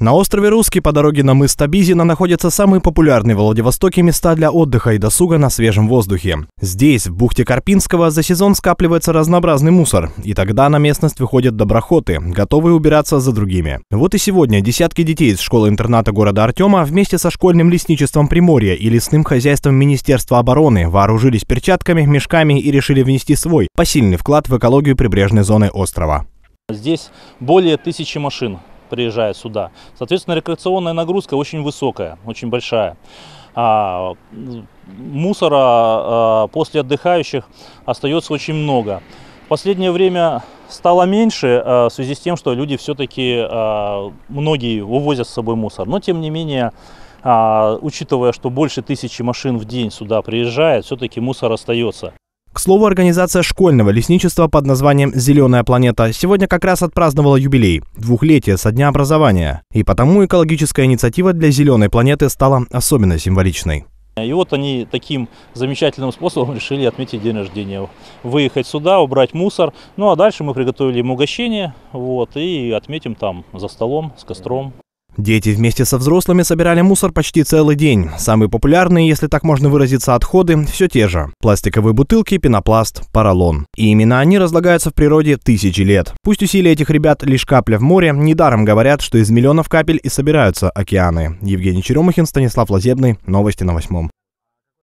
На острове Русский по дороге на мыс Табизина находятся самые популярные в Владивостоке места для отдыха и досуга на свежем воздухе. Здесь, в бухте Карпинского, за сезон скапливается разнообразный мусор, и тогда на местность выходят доброхоты, готовые убираться за другими. Вот и сегодня десятки детей из школы-интерната города Артема вместе со школьным лесничеством Приморья и лесным хозяйством Министерства обороны вооружились перчатками, мешками и решили внести свой посильный вклад в экологию прибрежной зоны острова. Здесь более тысячи машин приезжая сюда. Соответственно, рекреационная нагрузка очень высокая, очень большая. А, мусора а, после отдыхающих остается очень много. В последнее время стало меньше а, в связи с тем, что люди все-таки, а, многие увозят с собой мусор. Но, тем не менее, а, учитывая, что больше тысячи машин в день сюда приезжает, все-таки мусор остается слову, организация школьного лесничества под названием «Зеленая планета» сегодня как раз отпраздновала юбилей – двухлетие со дня образования. И потому экологическая инициатива для «Зеленой планеты» стала особенно символичной. И вот они таким замечательным способом решили отметить день рождения. Выехать сюда, убрать мусор. Ну а дальше мы приготовили им угощение вот, и отметим там за столом, с костром. Дети вместе со взрослыми собирали мусор почти целый день. Самые популярные, если так можно выразиться, отходы все те же. Пластиковые бутылки, пенопласт, поролон. И именно они разлагаются в природе тысячи лет. Пусть усилия этих ребят лишь капля в море, недаром говорят, что из миллионов капель и собираются океаны. Евгений Черемухин, Станислав Лазебный. Новости на восьмом.